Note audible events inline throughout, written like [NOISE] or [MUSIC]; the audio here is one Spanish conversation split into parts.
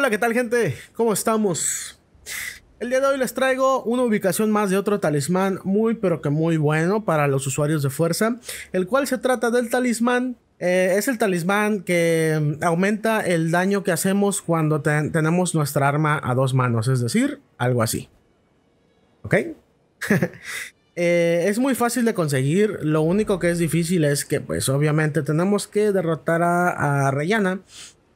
Hola, ¿qué tal gente? ¿Cómo estamos? El día de hoy les traigo una ubicación más de otro talismán muy pero que muy bueno para los usuarios de fuerza, el cual se trata del talismán. Eh, es el talismán que mm, aumenta el daño que hacemos cuando tenemos nuestra arma a dos manos, es decir, algo así. ¿Ok? [LAUGHS] Eh, es muy fácil de conseguir, lo único que es difícil es que pues obviamente tenemos que derrotar a, a Reyana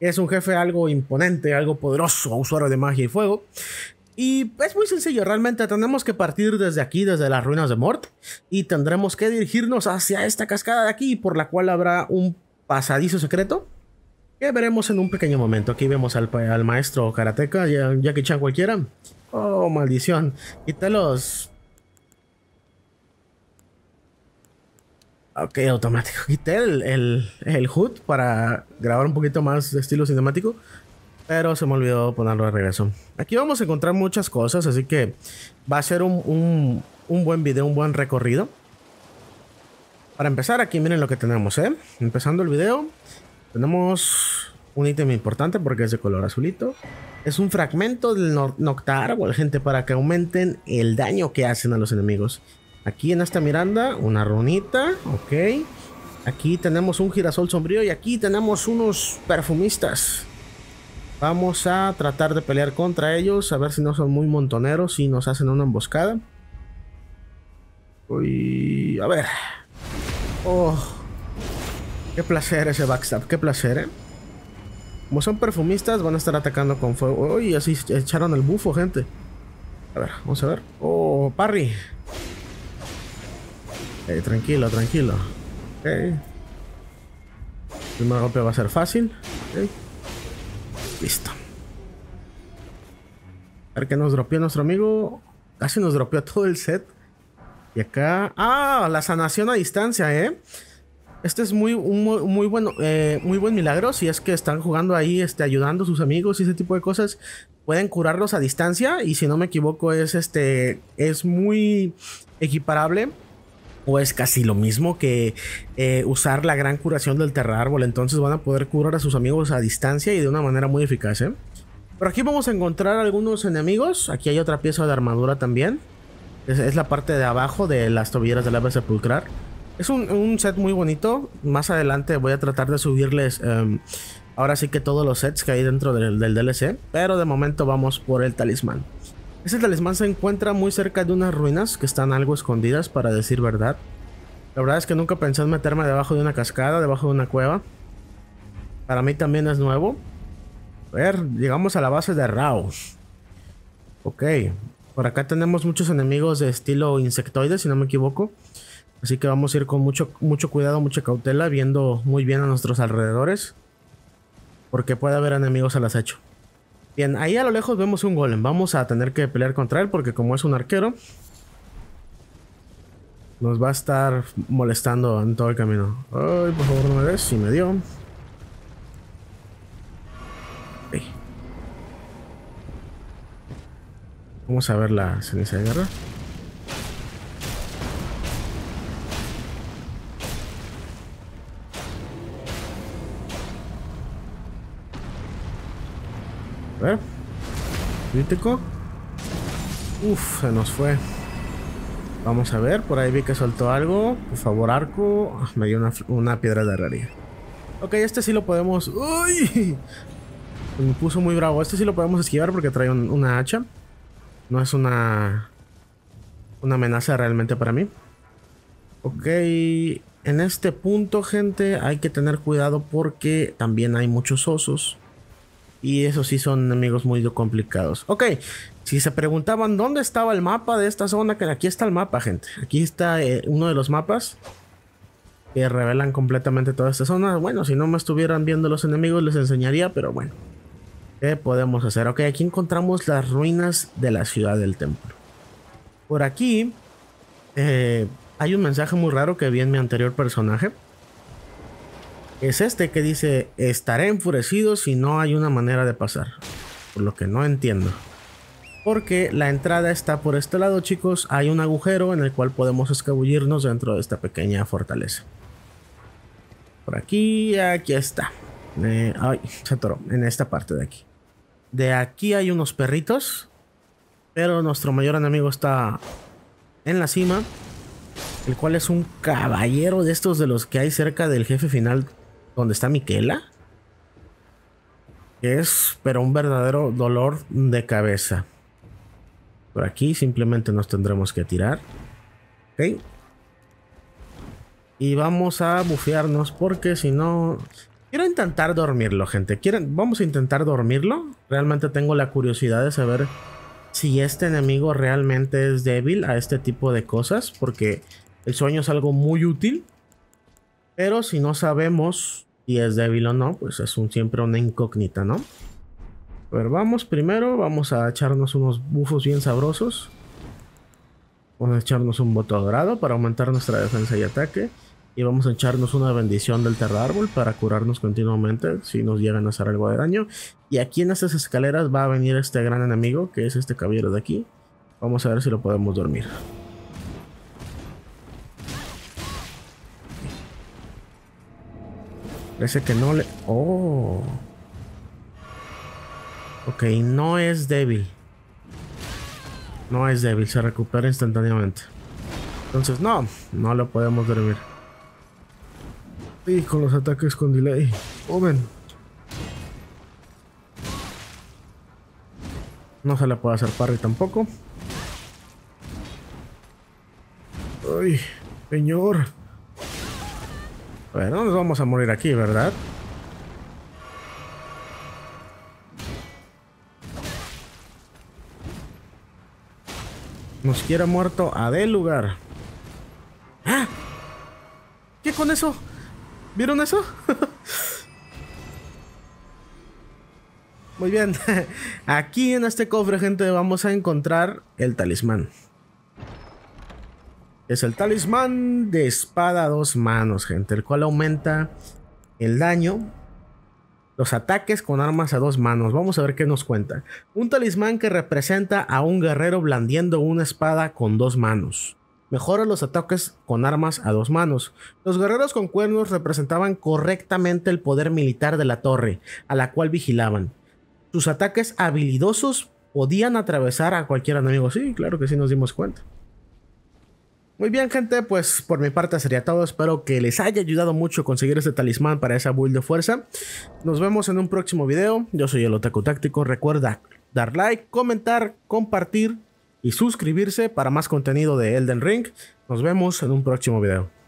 es un jefe algo imponente, algo poderoso, usuario de magia y fuego. Y es muy sencillo, realmente tenemos que partir desde aquí, desde las ruinas de Mort, y tendremos que dirigirnos hacia esta cascada de aquí, por la cual habrá un pasadizo secreto que veremos en un pequeño momento. Aquí vemos al, al maestro karateka, Jackie Chan cualquiera. Oh, maldición. Quítalos. Ok, automático. [LAUGHS] Quité el, el, HUD para grabar un poquito más de estilo cinemático. Pero se me olvidó ponerlo de regreso. Aquí vamos a encontrar muchas cosas, así que va a ser un, buen video, un buen recorrido. Para empezar, aquí miren lo que tenemos, ¿eh? Empezando el video, tenemos un ítem importante porque es de color azulito. Es un fragmento del Noctar, o gente, para que aumenten el daño que hacen a los enemigos. Aquí en esta miranda, una runita, ok. Aquí tenemos un girasol sombrío y aquí tenemos unos perfumistas. Vamos a tratar de pelear contra ellos, a ver si no son muy montoneros y nos hacen una emboscada. Uy, a ver. Oh, qué placer ese backstab, qué placer, ¿eh? Como son perfumistas, van a estar atacando con fuego. Uy, así echaron el bufo, gente. A ver, vamos a ver. Oh, parry. Eh, tranquilo, tranquilo. El primer golpe va a ser fácil. Listo. A ver que nos dropeó nuestro amigo. Casi nos dropeó [LAUGHS] todo el set. Y acá... ¡Ah! La sanación a distancia, ¿eh? Este es muy, muy, bueno, eh, muy buen milagro. Si es que están jugando ahí, este, ayudando a sus amigos y ese tipo de cosas. Pueden curarlos a distancia. Y si no me equivoco, es este. Es muy equiparable o es casi lo mismo que eh, usar la gran curación del terra árbol. Entonces van a poder curar a sus amigos a distancia y de una manera muy eficaz. ¿eh? pero aquí vamos a encontrar algunos enemigos. Aquí hay otra pieza de armadura también. Es, la parte de abajo de las tobilleras del ave sepulcral. Es un, set muy bonito. Más adelante voy a tratar de subirles em, ahora sí que todos los sets que hay dentro del, del DLC. Pero de momento vamos por el talismán. Ese talismán se encuentra muy cerca de unas ruinas que están algo escondidas, para decir verdad. La verdad es que nunca pensé en meterme debajo de una cascada, debajo de una cueva. Para mí también es nuevo. A ver, llegamos a la base de Raos. Ok. Por acá tenemos muchos enemigos de estilo insectoides si no me equivoco. Así que vamos a ir con mucho, mucho cuidado, mucha cautela, viendo muy bien a nuestros alrededores. Porque puede haber enemigos al acecho. Bien, ahí a lo lejos vemos un golem. Vamos a tener que pelear contra él porque como es un arquero, nos va a estar molestando en todo el camino. Ay, por favor, no me des. Si me dio. Vamos a ver la ceniza de guerra. A ver. Crítico. Uf, se nos fue. Vamos a ver, por ahí vi que soltó algo. Por favor, arco. Me dio una, piedra de herrería. Ok, este sí lo podemos... ¡Uy! Me puso muy bravo. Este sí lo podemos esquivar porque trae una hacha. No es una... Una amenaza realmente para mí. Ok. En este punto, gente, hay que tener cuidado porque también hay muchos osos. Y eso sí son enemigos muy complicados. Ok, si se preguntaban dónde estaba el mapa de esta zona, que aquí está el mapa, gente. Aquí está eh, uno de los mapas que revelan completamente toda esta zona. Bueno, si no me estuvieran viendo los enemigos les enseñaría, pero bueno. ¿Qué podemos hacer? Ok, aquí encontramos las ruinas de la ciudad del templo. Por aquí eh, hay un mensaje muy raro que vi en mi anterior personaje es este que dice, estaré enfurecido si no hay una manera de pasar. Por lo que no entiendo. Porque la entrada está por este lado chicos, hay un agujero en el cual podemos escabullirnos dentro de esta pequeña fortaleza. Por aquí, aquí está. Eh, ay, se atoró, en esta parte de aquí. De aquí hay unos perritos, pero nuestro mayor enemigo está en la cima. El cual es un caballero de estos de los que hay cerca del jefe final donde está Miquela. Es, pero un verdadero dolor de cabeza. Por aquí simplemente nos tendremos que tirar. Ok. Y vamos a bufearnos porque si no... Quiero intentar dormirlo, gente. Vamos a intentar dormirlo. Realmente tengo la curiosidad de saber si este enemigo realmente es débil a este tipo de cosas. Porque el sueño es algo muy útil. Pero si no sabemos si es débil o no, pues es un, siempre una incógnita, ¿no? Pero vamos primero, vamos a echarnos unos bufos bien sabrosos. Vamos a echarnos un voto dorado para aumentar nuestra defensa y ataque. Y vamos a echarnos una bendición del terra árbol para curarnos continuamente si nos llegan a hacer algo de daño. Y aquí en estas escaleras va a venir este gran enemigo que es este caballero de aquí. Vamos a ver si lo podemos dormir. Parece que no le... Oh. Ok, no es débil. No es débil, se recupera instantáneamente. Entonces, no, no lo podemos dormir. Y con los ataques con delay. Joven. Oh, no se le puede hacer parry tampoco. Ay, señor ver, no nos vamos a morir aquí, ¿verdad? Nos quiera muerto a del lugar. ¿Ah? ¿Qué con eso? ¿Vieron eso? [LAUGHS] Muy bien. [LAUGHS] Aquí en este cofre, gente, vamos a encontrar el talismán es el talismán de espada a dos manos, gente, el cual aumenta el daño, los ataques con armas a dos manos. Vamos a ver qué nos cuenta. Un talismán que representa a un guerrero blandiendo una espada con dos manos. Mejora los ataques con armas a dos manos. Los guerreros con cuernos representaban correctamente el poder militar de la torre, a la cual vigilaban. Sus ataques habilidosos podían atravesar a cualquier enemigo. Sí, claro que sí nos dimos cuenta. Muy bien, gente, pues por mi parte sería todo. Espero que les haya ayudado mucho conseguir este talismán para esa build de fuerza. Nos vemos en un próximo video. Yo soy el Otaku Táctico. Recuerda dar like, comentar, compartir y suscribirse para más contenido de Elden Ring. Nos vemos en un próximo video.